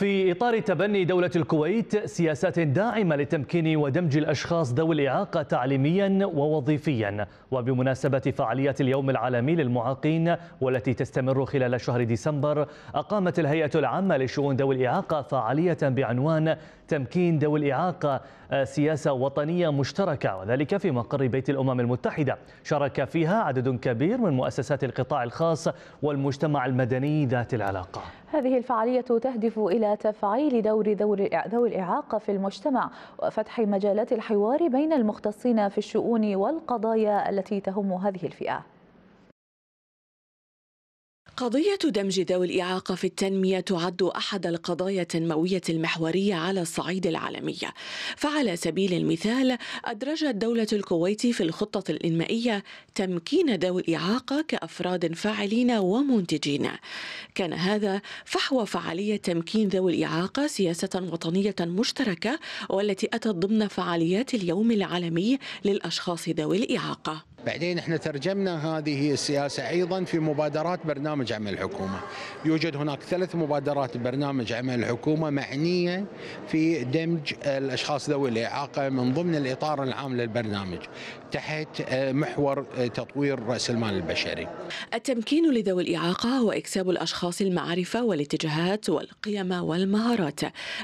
في إطار تبني دولة الكويت سياسات داعمة لتمكين ودمج الأشخاص ذوي الإعاقة تعليميا ووظيفيا وبمناسبة فعاليات اليوم العالمي للمعاقين والتي تستمر خلال شهر ديسمبر أقامت الهيئة العامة لشؤون ذوي الإعاقة فعالية بعنوان تمكين ذوي الإعاقة آه، سياسة وطنية مشتركة وذلك في مقر بيت الأمم المتحدة شارك فيها عدد كبير من مؤسسات القطاع الخاص والمجتمع المدني ذات العلاقة هذه الفعالية تهدف إلى تفعيل دور ذوي الإعاقة في المجتمع وفتح مجالات الحوار بين المختصين في الشؤون والقضايا التي تهم هذه الفئة قضية دمج ذوي الإعاقة في التنمية تعد أحد القضايا التنموية المحورية على الصعيد العالمي فعلى سبيل المثال أدرجت دولة الكويت في الخطة الإنمائية تمكين ذوي الإعاقة كأفراد فاعلين ومنتجين كان هذا فحوى فعالية تمكين ذوي الإعاقة سياسة وطنية مشتركة والتي أتت ضمن فعاليات اليوم العالمي للأشخاص ذوي الإعاقة بعدين احنا ترجمنا هذه السياسه ايضا في مبادرات برنامج عمل الحكومه. يوجد هناك ثلاث مبادرات برنامج عمل الحكومه معنيه في دمج الاشخاص ذوي الاعاقه من ضمن الاطار العام للبرنامج تحت آه، محور آه، تطوير راس المال البشري. التمكين لذوي الاعاقه هو اكساب الاشخاص المعرفه والاتجاهات والقيم والمهارات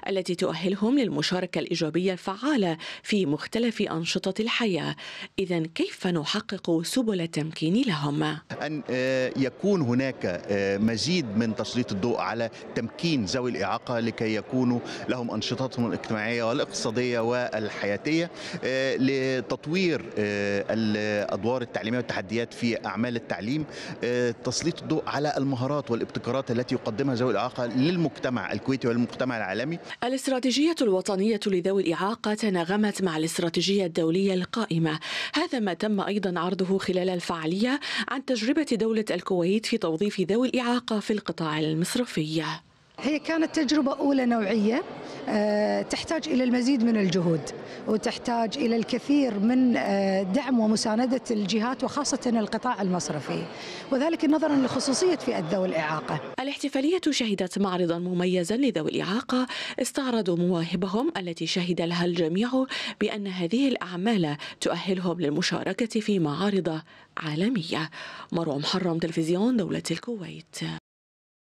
التي تؤهلهم للمشاركه الايجابيه الفعاله في مختلف انشطه الحياه. اذا كيف نحقق يحققوا سبل التمكين لهم أن آه، يكون هناك آه، مزيد من تسليط الضوء على تمكين ذوي الإعاقة لكي يكونوا لهم أنشطتهم الاجتماعية والاقتصادية والحياتية آه، لتطوير الأدوار التعليمية والتحديات في أعمال التعليم تسليط الضوء على المهارات والابتكارات التي يقدمها ذوي الإعاقة للمجتمع الكويتي والمجتمع العالمي الاستراتيجية الوطنية لذوي الإعاقة تناغمت مع الاستراتيجية الدولية القائمة هذا ما تم أيضا كان عرضه خلال الفعالية عن تجربة دولة الكويت في توظيف ذوي الإعاقة في القطاع المصرفي هي كانت تجربة أولى نوعية آه، تحتاج إلى المزيد من الجهود وتحتاج إلى الكثير من آه، دعم ومساندة الجهات وخاصة القطاع المصرفي وذلك نظرا لخصوصية فئة ذوي الإعاقة الاحتفالية شهدت معرضا مميزا لذوي الإعاقة استعرضوا مواهبهم التي شهد لها الجميع بأن هذه الأعمال تؤهلهم للمشاركة في معارض عالمية مروى محرم تلفزيون دولة الكويت